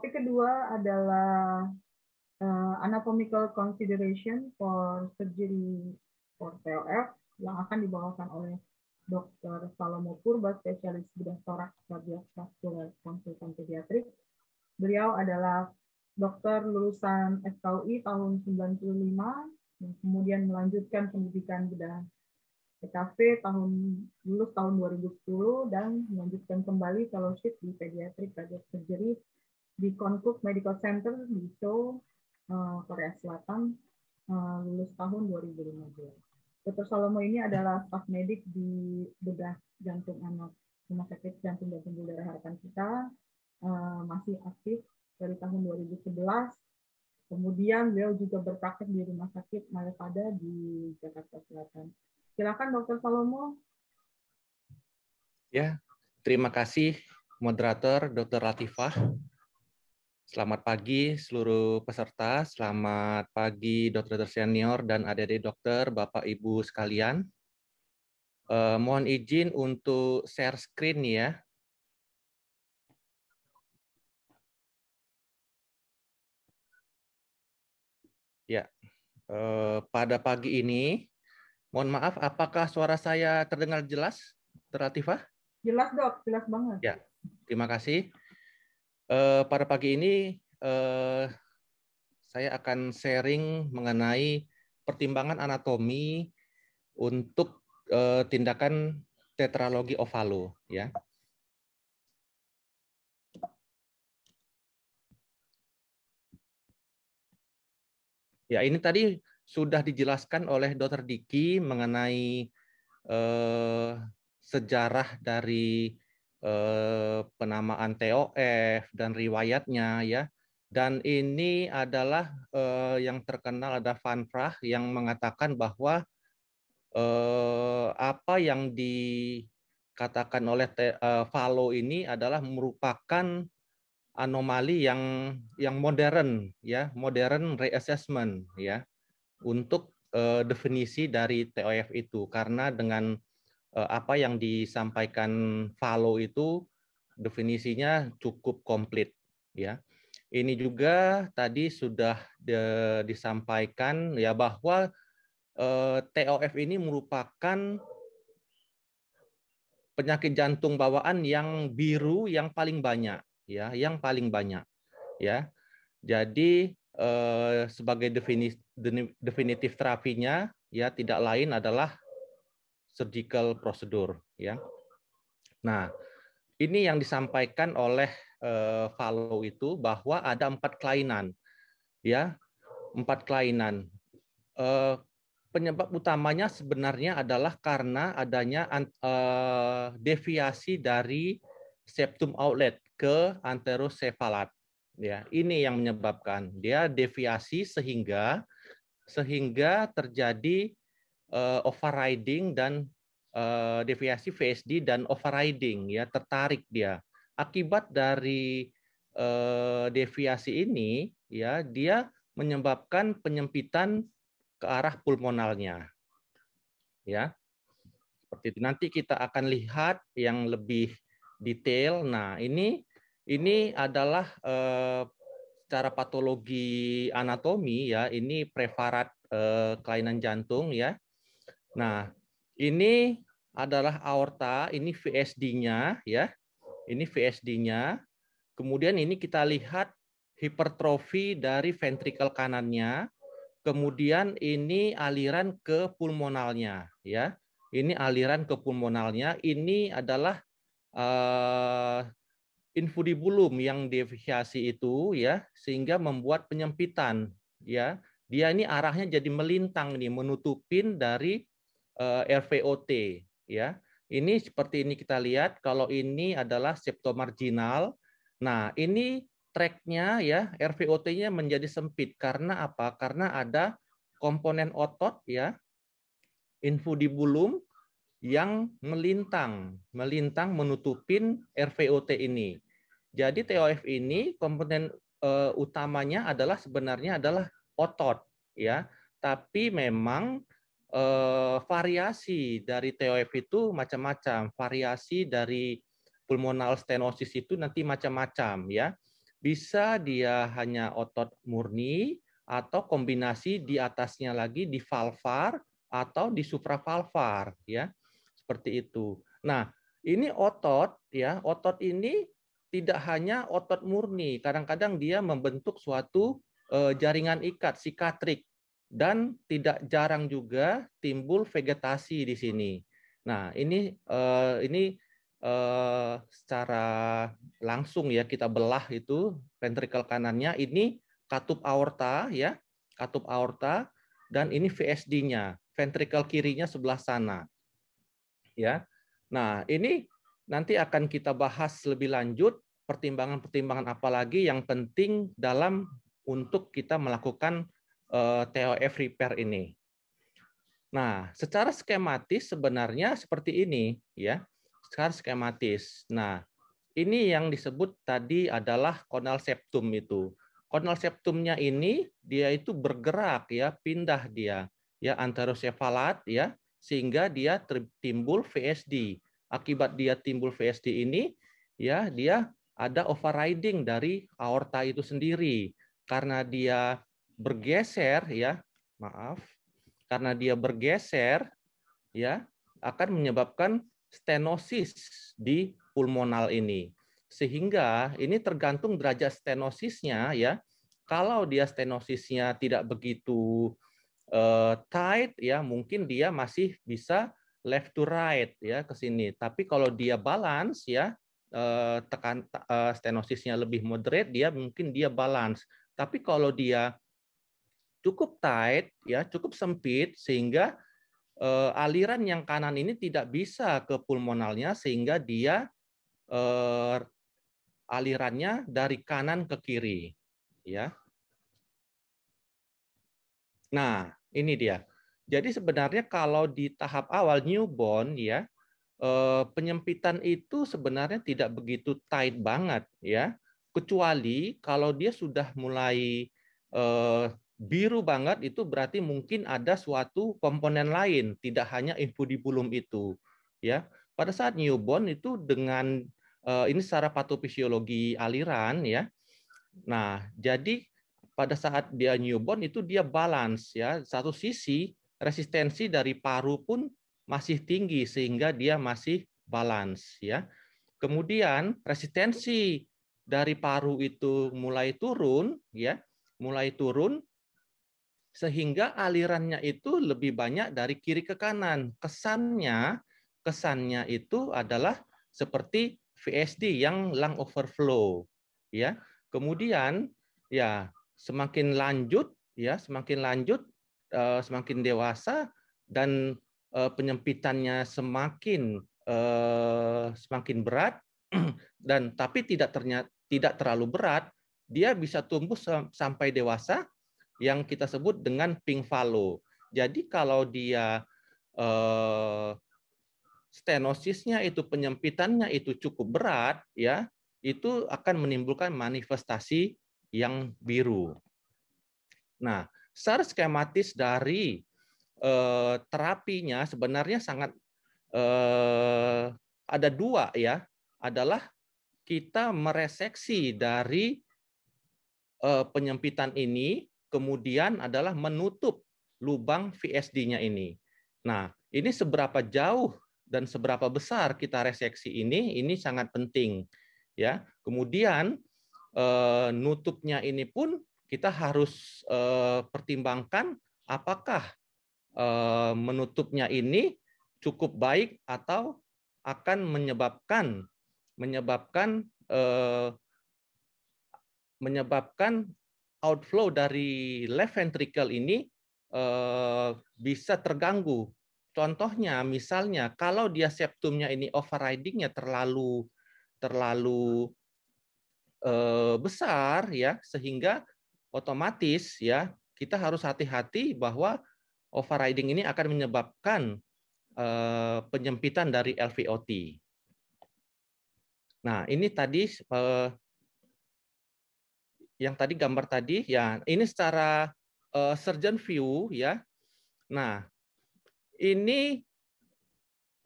Topik kedua adalah uh, anatomical consideration for surgery for TLF yang akan dibawakan oleh Dr. Salomo Purba, spesialis bedah torak kardiovaskular konsultan pediatrik. Beliau adalah dokter lulusan SKUI tahun 95, yang kemudian melanjutkan pendidikan bedah PKV tahun lulus tahun 2010 dan melanjutkan kembali fellowship di pediatrik cardiac surgery di Konkuk Medical Center di Seoul, eh, Korea Selatan, eh, lulus tahun 2015. Dr. Salomo ini adalah staf medik di bedah jantung anak Rumah Sakit Jantung dan Pembuluh Darah Harapan kita, eh, masih aktif dari tahun 2011. Kemudian beliau juga berpraktek di Rumah Sakit Malepada di Jakarta Selatan. Silakan Dr. Salomo. Ya, terima kasih moderator Dr. Latifah Selamat pagi seluruh peserta, selamat pagi dokter dokter senior dan adik-adik dokter, Bapak Ibu sekalian. Eh, mohon izin untuk share screen ya. Ya, eh, pada pagi ini, mohon maaf apakah suara saya terdengar jelas, Teratifah? Jelas dok, jelas banget. Ya, terima kasih. Eh, pada pagi ini eh, saya akan sharing mengenai pertimbangan anatomi untuk eh, tindakan tetralogi ovalo ya. Ya, ini tadi sudah dijelaskan oleh Dr. Diki mengenai eh, sejarah dari Eh, penamaan TOF dan riwayatnya ya. Dan ini adalah eh, yang terkenal ada Van Praag yang mengatakan bahwa eh, apa yang dikatakan oleh eh, Valo ini adalah merupakan anomali yang yang modern ya, modern reassessment ya untuk eh, definisi dari TOF itu karena dengan Eh, apa yang disampaikan Valo itu definisinya cukup komplit ya. Ini juga tadi sudah de, disampaikan ya bahwa eh, TOF ini merupakan penyakit jantung bawaan yang biru yang paling banyak ya, yang paling banyak ya. Jadi eh, sebagai definis, definitif terapinya ya tidak lain adalah surgical prosedur, ya. Nah, ini yang disampaikan oleh uh, itu bahwa ada empat kelainan ya, empat kelainan. Uh, penyebab utamanya sebenarnya adalah karena adanya uh, deviasi dari septum outlet ke anterosefalat. Ya, ini yang menyebabkan dia deviasi sehingga sehingga terjadi uh, overriding dan uh, deviasi VSD dan overriding ya tertarik dia. Akibat dari uh, deviasi ini ya dia menyebabkan penyempitan ke arah pulmonalnya. Ya. Seperti itu. Nanti kita akan lihat yang lebih detail. Nah, ini ini adalah uh, cara patologi anatomi ya. Ini prevarat eh, kelainan jantung ya. Nah, ini adalah aorta, ini VSD-nya ya. Ini VSD-nya. Kemudian ini kita lihat hipertrofi dari ventrikel kanannya. Kemudian ini aliran ke pulmonalnya ya. Ini aliran ke pulmonalnya. Ini adalah uh, infundibulum yang deviasi itu ya sehingga membuat penyempitan ya. Dia ini arahnya jadi melintang nih menutupin dari Eh, RVOT ya. Ini seperti ini kita lihat kalau ini adalah septo marginal. Nah, ini tracknya ya RVOT-nya menjadi sempit karena apa? Karena ada komponen otot ya infundibulum yang melintang, melintang menutupin RVOT ini. Jadi TOF ini komponen uh, utamanya adalah sebenarnya adalah otot ya, tapi memang eh, variasi dari TOF itu macam-macam, variasi dari pulmonal stenosis itu nanti macam-macam ya. Bisa dia hanya otot murni atau kombinasi di atasnya lagi di valvar atau di supravalvar ya. Seperti itu. Nah, ini otot ya, otot ini tidak hanya otot murni, kadang-kadang dia membentuk suatu eh, jaringan ikat, sikatrik dan tidak jarang juga timbul vegetasi di sini. Nah, ini eh, ini eh, secara langsung ya kita belah itu ventrikel kanannya ini katup aorta ya, katup aorta dan ini VSD-nya, ventrikel kirinya sebelah sana. Ya. Nah, ini nanti akan kita bahas lebih lanjut pertimbangan-pertimbangan apalagi yang penting dalam untuk kita melakukan Eh, TOF repair ini. Nah, secara skematis sebenarnya seperti ini ya. Secara skematis. Nah, ini yang disebut tadi adalah konal septum itu. Konal septumnya ini dia itu bergerak ya, pindah dia ya antarosefalat ya sehingga dia timbul VSD. Akibat dia timbul VSD ini ya dia ada overriding dari aorta itu sendiri karena dia bergeser ya, maaf, karena dia bergeser ya akan menyebabkan stenosis di pulmonal ini. Sehingga ini tergantung derajat stenosisnya ya. Kalau dia stenosisnya tidak begitu uh, tight ya mungkin dia masih bisa left to right ya ke sini. Tapi kalau dia balance ya uh, tekan uh, stenosisnya lebih moderate dia mungkin dia balance. Tapi kalau dia cukup tight ya cukup sempit sehingga eh, aliran yang kanan ini tidak bisa ke pulmonalnya sehingga dia eh, alirannya dari kanan ke kiri ya nah ini dia jadi sebenarnya kalau di tahap awal newborn ya eh, penyempitan itu sebenarnya tidak begitu tight banget ya kecuali kalau dia sudah mulai biru banget itu berarti mungkin ada suatu komponen lain, tidak hanya infundibulum itu, ya. Pada saat newborn itu dengan eh, ini secara patofisiologi aliran ya. Nah, jadi pada saat dia newborn itu dia balance ya. Satu sisi resistensi dari paru pun masih tinggi sehingga dia masih balance ya. Kemudian resistensi dari paru itu mulai turun ya, mulai turun sehingga alirannya itu lebih banyak dari kiri ke kanan. Kesannya kesannya itu adalah seperti VSD yang lung overflow ya. Kemudian ya semakin lanjut ya semakin lanjut eh, semakin dewasa dan eh, penyempitannya semakin eh, semakin berat dan tapi tidak ternyata tidak terlalu berat dia bisa tumbuh sampai dewasa yang kita sebut dengan pink fallow. Jadi kalau dia eh, stenosisnya itu penyempitannya itu cukup berat ya, itu akan menimbulkan manifestasi yang biru. Nah, secara skematis dari eh, terapinya sebenarnya sangat eh, ada dua ya, adalah kita mereseksi dari eh, penyempitan ini kemudian adalah menutup lubang VSD-nya ini. Nah, ini seberapa jauh dan seberapa besar kita reseksi ini, ini sangat penting. ya. Kemudian eh, nutupnya ini pun kita harus eh, pertimbangkan apakah eh, menutupnya ini cukup baik atau akan menyebabkan menyebabkan menyebabkan outflow dari left ventricle ini uh, bisa terganggu. Contohnya misalnya kalau dia septumnya ini overridingnya terlalu terlalu uh, besar ya sehingga otomatis ya kita harus hati-hati bahwa overriding ini akan menyebabkan uh, penyempitan dari LVOT. Nah, ini tadi uh, yang tadi gambar tadi ya ini secara uh, surgeon view ya. Nah, ini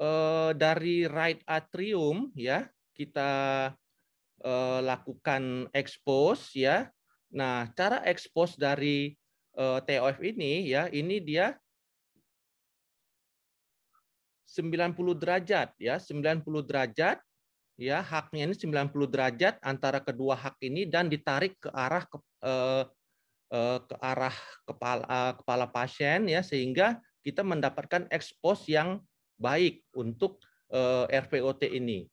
uh, dari right atrium ya kita uh, lakukan expose ya. Nah, cara expose dari uh, TOF ini ya, ini dia 90 derajat ya, 90 derajat ya haknya ini 90 derajat antara kedua hak ini dan ditarik ke arah ke, eh, eh, ke arah kepala eh, kepala pasien ya sehingga kita mendapatkan ekspos yang baik untuk eh, RPOT ini.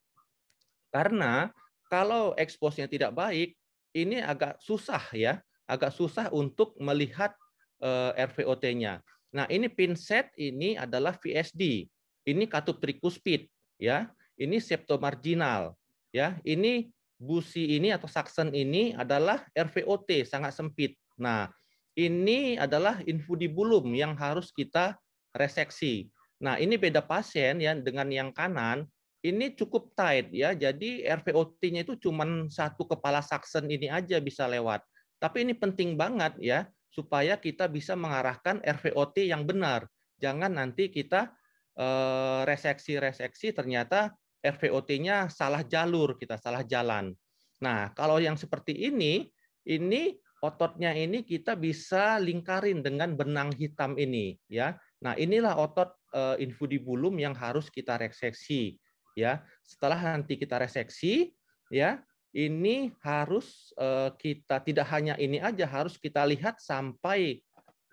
Karena kalau eksposnya tidak baik, ini agak susah ya, agak susah untuk melihat eh, RVOT-nya. Nah, ini pinset ini adalah VSD. Ini katup trikuspid ya ini marginal, ya ini busi ini atau saksen ini adalah RVOT sangat sempit nah ini adalah infundibulum yang harus kita reseksi nah ini beda pasien ya dengan yang kanan ini cukup tight ya jadi RVOT-nya itu cuma satu kepala saksen ini aja bisa lewat tapi ini penting banget ya supaya kita bisa mengarahkan RVOT yang benar jangan nanti kita eh, reseksi-reseksi ternyata RVOT-nya salah jalur, kita salah jalan. Nah, kalau yang seperti ini, ini ototnya ini kita bisa lingkarin dengan benang hitam ini, ya. Nah, inilah otot uh, infundibulum yang harus kita reseksi, ya. Setelah nanti kita reseksi, ya, ini harus uh, kita tidak hanya ini aja harus kita lihat sampai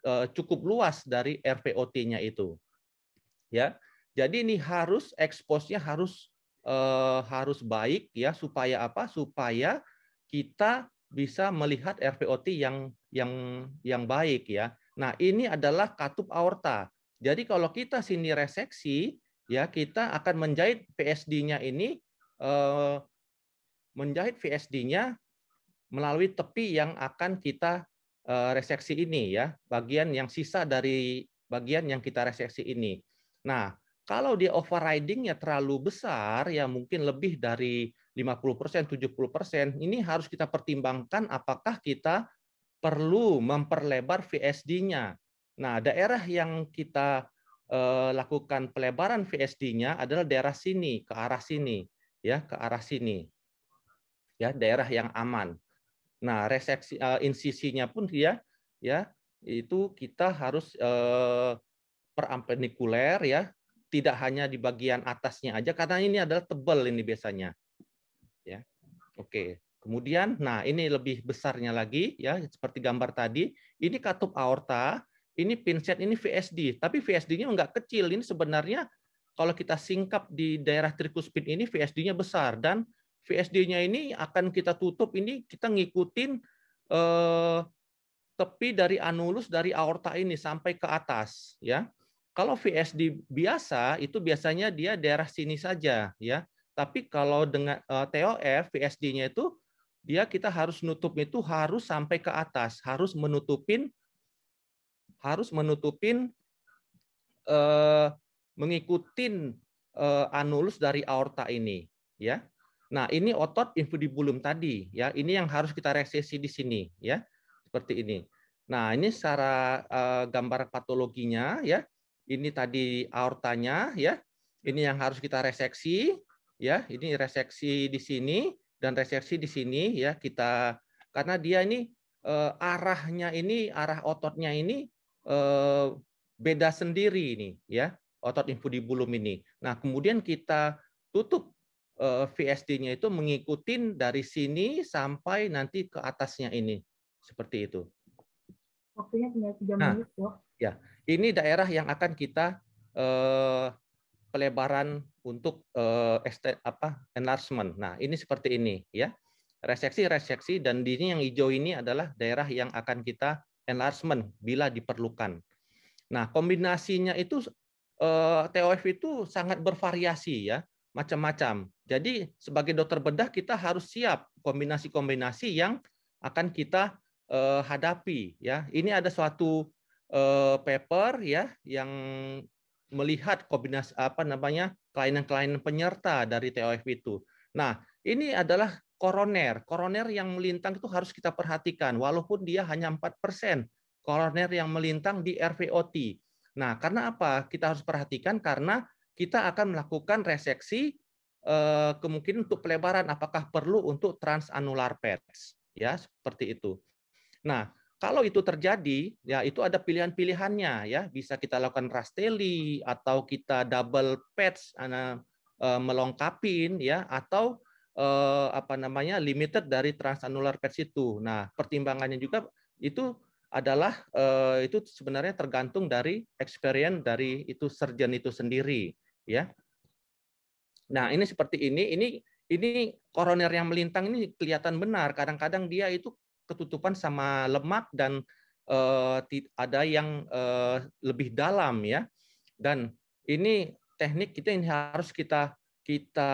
uh, cukup luas dari RVOT-nya itu, ya. Jadi ini harus eksposnya harus eh, harus baik ya supaya apa? Supaya kita bisa melihat RPOT yang yang yang baik ya. Nah, ini adalah katup aorta. Jadi kalau kita sini reseksi ya kita akan menjahit PSD-nya ini eh, menjahit VSD-nya melalui tepi yang akan kita eh, reseksi ini ya, bagian yang sisa dari bagian yang kita reseksi ini. Nah, kalau dia overridingnya terlalu besar, ya mungkin lebih dari 50%, 70%, ini harus kita pertimbangkan apakah kita perlu memperlebar VSD-nya. Nah, daerah yang kita eh, lakukan pelebaran VSD-nya adalah daerah sini, ke arah sini, ya, ke arah sini. Ya, daerah yang aman. Nah, reseksi eh, insisinya pun ya ya itu kita harus eh, perampenikuler ya tidak hanya di bagian atasnya aja karena ini adalah tebal ini biasanya. Ya. Oke. Kemudian nah ini lebih besarnya lagi ya seperti gambar tadi, ini katup aorta, ini pinset ini VSD, tapi VSD-nya enggak kecil. Ini sebenarnya kalau kita singkap di daerah trikuspid ini VSD-nya besar dan VSD-nya ini akan kita tutup ini kita ngikutin eh, tepi dari anulus dari aorta ini sampai ke atas ya. Kalau VSD biasa itu biasanya dia daerah sini saja ya. Tapi kalau dengan eh, TOF VSD-nya itu dia kita harus nutup itu harus sampai ke atas, harus menutupin harus menutupin eh, mengikutin eh, anulus dari aorta ini ya. Nah, ini otot infundibulum tadi ya. Ini yang harus kita resesi di sini ya. Seperti ini. Nah, ini secara eh, gambar patologinya ya ini tadi aortanya ya. Ini yang harus kita reseksi ya. Ini reseksi di sini dan reseksi di sini ya kita karena dia ini eh, arahnya ini arah ototnya ini eh, beda sendiri ini ya otot infundibulum ini. Nah, kemudian kita tutup eh, VSD-nya itu mengikutin dari sini sampai nanti ke atasnya ini. Seperti itu. Waktunya tinggal tiga nah, menit Ya, ini daerah yang akan kita eh, pelebaran untuk eh, este, apa enlargement. Nah, ini seperti ini ya. Reseksi, reseksi, dan di sini yang hijau ini adalah daerah yang akan kita enlargement bila diperlukan. Nah, kombinasinya itu eh, TOF itu sangat bervariasi ya, macam-macam. Jadi sebagai dokter bedah kita harus siap kombinasi-kombinasi yang akan kita uh, hadapi ya. Ini ada suatu uh, paper ya yang melihat kombinasi apa namanya kelainan-kelainan penyerta dari TOF itu. Nah, ini adalah koroner. Koroner yang melintang itu harus kita perhatikan walaupun dia hanya empat persen koroner yang melintang di RVOT. Nah, karena apa? Kita harus perhatikan karena kita akan melakukan reseksi eh, kemungkinan untuk pelebaran apakah perlu untuk transanular pads ya seperti itu. Nah, kalau itu terjadi, ya itu ada pilihan-pilihannya ya. Bisa kita lakukan rasteli atau kita double patch e, melengkapin ya atau e, apa namanya limited dari transannular patch itu. Nah, pertimbangannya juga itu adalah e, itu sebenarnya tergantung dari experience dari itu surgeon itu sendiri ya. Nah, ini seperti ini, ini ini koroner yang melintang ini kelihatan benar. Kadang-kadang dia itu ketutupan sama lemak dan uh, ada yang uh, lebih dalam ya. Dan ini teknik kita ini harus kita kita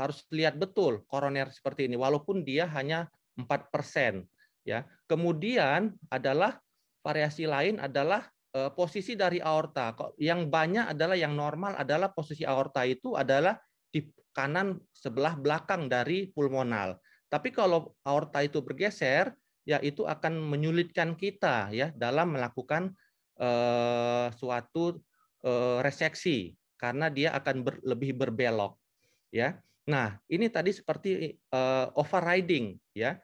harus lihat betul koroner seperti ini walaupun dia hanya 4% ya. Kemudian adalah variasi lain adalah uh, posisi dari aorta. Yang banyak adalah yang normal adalah posisi aorta itu adalah di kanan sebelah belakang dari pulmonal. Tapi kalau aorta itu bergeser, ya itu akan menyulitkan kita ya dalam melakukan uh, suatu uh, reseksi karena dia akan ber, lebih berbelok ya. Nah, ini tadi seperti uh, overriding ya.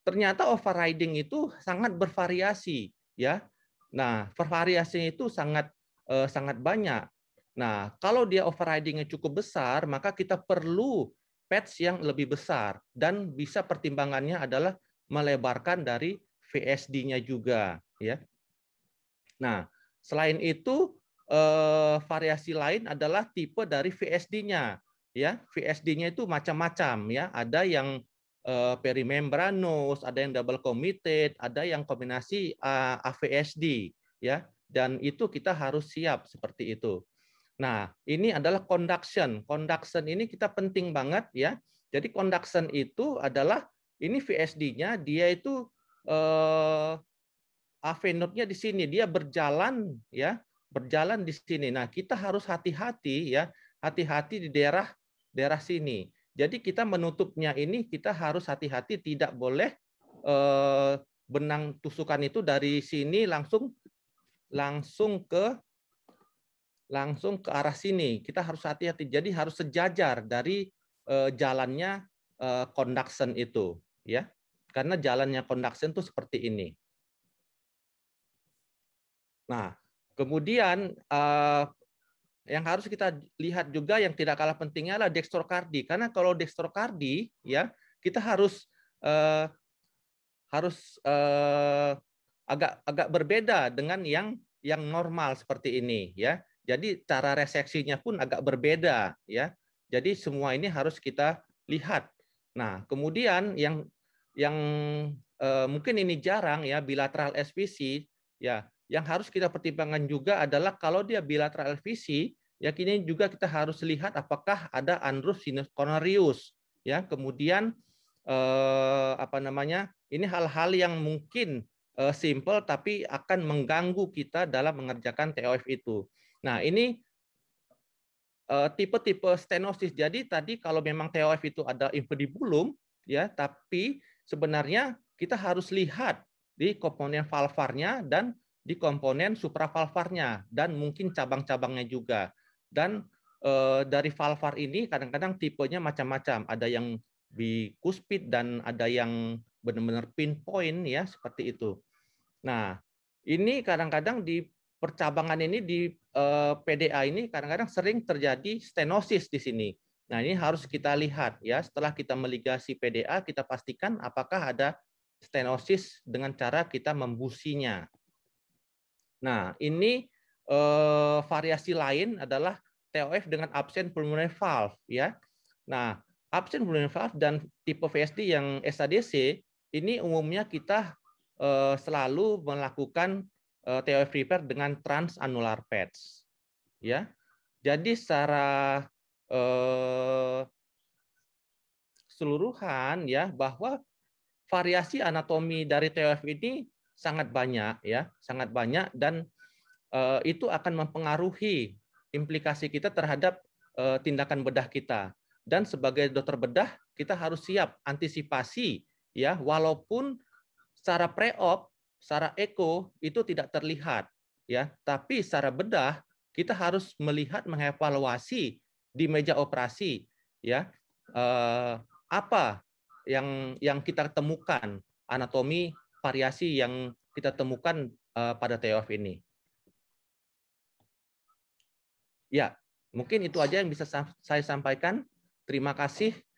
Ternyata overriding itu sangat bervariasi ya. Nah, bervariasi itu sangat uh, sangat banyak. Nah, kalau dia overridingnya cukup besar, maka kita perlu patch yang lebih besar dan bisa pertimbangannya adalah melebarkan dari VSD-nya juga ya. Nah, selain itu eh, variasi lain adalah tipe dari VSD-nya ya. VSD-nya itu macam-macam ya. Ada yang eh, perimembranous, ada yang double committed, ada yang kombinasi eh, AVSD ya. Dan itu kita harus siap seperti itu. Nah, ini adalah conduction. Conduction ini kita penting banget ya. Jadi conduction itu adalah ini VSD-nya dia itu eh, AV node-nya di sini, dia berjalan ya, berjalan di sini. Nah, kita harus hati-hati ya, hati-hati di daerah daerah sini. Jadi kita menutupnya ini kita harus hati-hati tidak boleh eh, benang tusukan itu dari sini langsung langsung ke langsung ke arah sini. Kita harus hati-hati. Jadi harus sejajar dari uh, jalannya uh, conduction itu, ya. Karena jalannya conduction itu seperti ini. Nah, kemudian uh, yang harus kita lihat juga yang tidak kalah pentingnya adalah dextrocardi Karena kalau dextrocardi ya kita harus uh, harus uh, agak agak berbeda dengan yang yang normal seperti ini, ya jadi cara reseksinya pun agak berbeda ya. Jadi semua ini harus kita lihat. Nah, kemudian yang yang eh, mungkin ini jarang ya bilateral SPC ya, yang harus kita pertimbangkan juga adalah kalau dia bilateral SPC ya kini juga kita harus lihat apakah ada andrus sinus coronarius, ya. Kemudian eh, apa namanya? Ini hal-hal yang mungkin Eh, simple tapi akan mengganggu kita dalam mengerjakan TOF itu. Nah, ini eh, tipe-tipe stenosis. Jadi tadi kalau memang TOF itu ada impedibulum ya, tapi sebenarnya kita harus lihat di komponen valvarnya dan di komponen supravalvarnya dan mungkin cabang-cabangnya juga. Dan eh, dari valvar ini kadang-kadang tipenya macam-macam. Ada yang bikuspid dan ada yang benar-benar pinpoint ya seperti itu. Nah, ini kadang-kadang di percabangan ini di eh, PDA ini kadang-kadang sering terjadi stenosis di sini. Nah, ini harus kita lihat ya. Setelah kita meligasi PDA, kita pastikan apakah ada stenosis dengan cara kita membusinya. Nah, ini eh, variasi lain adalah TOF dengan absen pulmonary valve ya. Nah, absen pulmonary valve dan tipe VSD yang SADC ini umumnya kita Eh, selalu melakukan eh, TOF repair dengan transannular patch. Ya. Jadi secara eh, keseluruhan ya bahwa variasi anatomi dari TOF ini sangat banyak ya, sangat banyak dan itu akan mempengaruhi implikasi kita terhadap tindakan bedah kita. Dan sebagai dokter bedah kita harus siap antisipasi ya walaupun secara pre-op, secara eko itu tidak terlihat ya, tapi secara bedah kita harus melihat mengevaluasi di meja operasi ya eh, apa yang yang kita temukan anatomi variasi yang kita temukan eh, pada TOF ini. Ya, mungkin itu aja yang bisa saya sampaikan. Terima kasih.